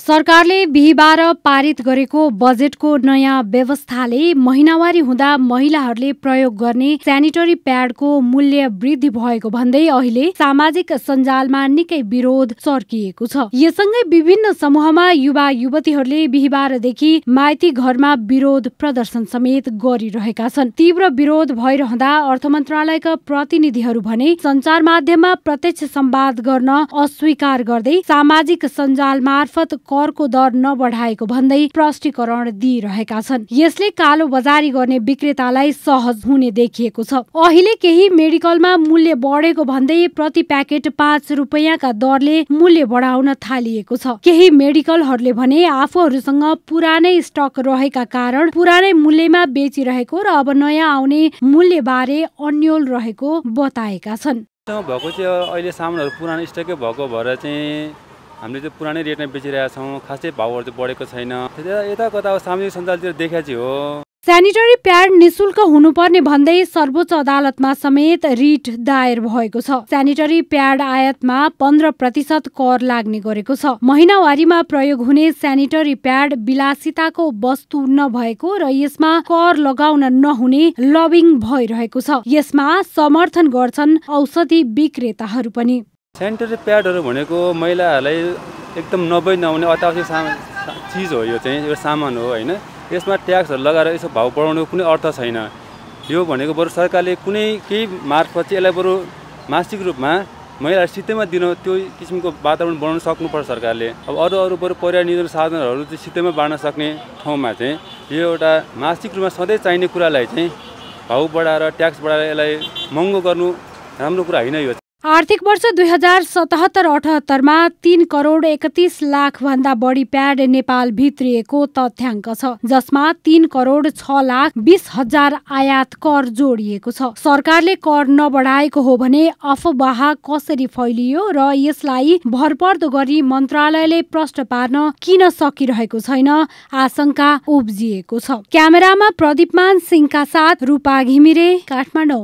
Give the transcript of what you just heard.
सरकारले बिहिबार पारित गरेको बजेटको नयाँ व्यवस्थाले महिनावारी हुँदा महिलाहरूले प्रयोग गर्ने सेनिटरी प्याडको मूल्य वृद्धि भएको भन्दै अहिले सामाजिक सञ्जालमा निकै विरोध चर्किएको छ यससँगै विभिन्न समूहमा युवा युवतीहरूले बिहिबारदेखि माइती घरमा विरोध प्रदर्शन समेत गरिरहेका छन् तीव्र विरोध भइरहँदा अर्थ मन्त्रालयका प्रतिनिधिहरू भने सञ्चार माध्यममा प्रत्यक्ष संवाद गर्न अस्वीकार गर्दै सामाजिक सञ्जाल मार्फत करको दर नबढाएको भन्दै प्रष्टीकरण दिइरहेका छन् यसले कालो बजारी गर्ने विक्रेतालाई सहज हुने देखिएको छ अहिले केही मेडिकलमा मूल्य बढेको भन्दै प्रति प्याकेट पाँच रुपियाँका दरले मूल्य बढाउन थालिएको छ केही मेडिकलहरूले भने आफूहरूसँग पुरानै स्टक रहेका कारण पुरानै मूल्यमा बेचिरहेको र अब नयाँ आउने मूल्य बारे अन्यल रहेको बताएका छन् भएको चाहिँ अहिले सामानहरू पुरानो स्टकै भएको भएर चाहिँ हामीले चाहिँ पुरानै रेटमा बेचिरहेका छौँ खासै भाउहरू चाहिँ बढेको छैन यता कता सामाजिक सञ्जालतिर देखा हो सेनिटरी प्याड निशुल्क हुनुपर्ने भन्दै सर्वोच्च अदालतमा समेत रिट दायर भएको छ सेनिटरी प्याड आयातमा पन्ध्र प्रतिशत कर लाग्ने गरेको छ महिनावारीमा प्रयोग हुने सेनिटरी प्याड विलासिताको वस्तु नभएको र यसमा कर लगाउन नहुने लबिङ भइरहेको छ यसमा समर्थन गर्छन् औषधि विक्रेताहरू पनि सेनिटरी प्याडहरू भनेको महिलाहरूलाई एकदम नभई नहुने अत्यावश्यक सामान चिज हो यो चाहिँ यो सामान हो होइन यसमा ट्याक्सहरू लगाएर यसो भाउ बढाउनुको कुनै अर्थ छैन यो भनेको बरु सरकारले कुनै केही मार्फत चाहिँ यसलाई बरु मासिक रूपमा महिलाहरू सित्तैमा दिन त्यो किसिमको वातावरण बनाउन सक्नुपर्छ सरकारले अब अरू अरू बरु पर्यावरण निर्जन साधनहरू चाहिँ सित्तैमा बाँड्न सक्ने ठाउँमा चाहिँ यो एउटा मासिक रूपमा सधैँ चाहिने कुरालाई चाहिँ भाउ बढाएर ट्याक्स बढाएर यसलाई महँगो गर्नु राम्रो कुरा होइन यो आर्थिक वर्ष दुई हजार सतहत्तर अठहत्तरमा तीन करोड एकतिस भन्दा बढी प्याड नेपाल भित्रिएको तथ्याङ्क छ जसमा तीन करोड छ लाख बिस हजार आयात कर जोडिएको छ सरकारले कर नबढाएको हो भने अफवाह कसरी फैलियो र यसलाई भरपर्दो गरी मन्त्रालयले प्रश्न पार्न किन सकिरहेको छैन आशंका उब्जिएको छ क्यामेरामा प्रदीपमान सिंहका साथ रूपा घिमिरे काठमाडौँ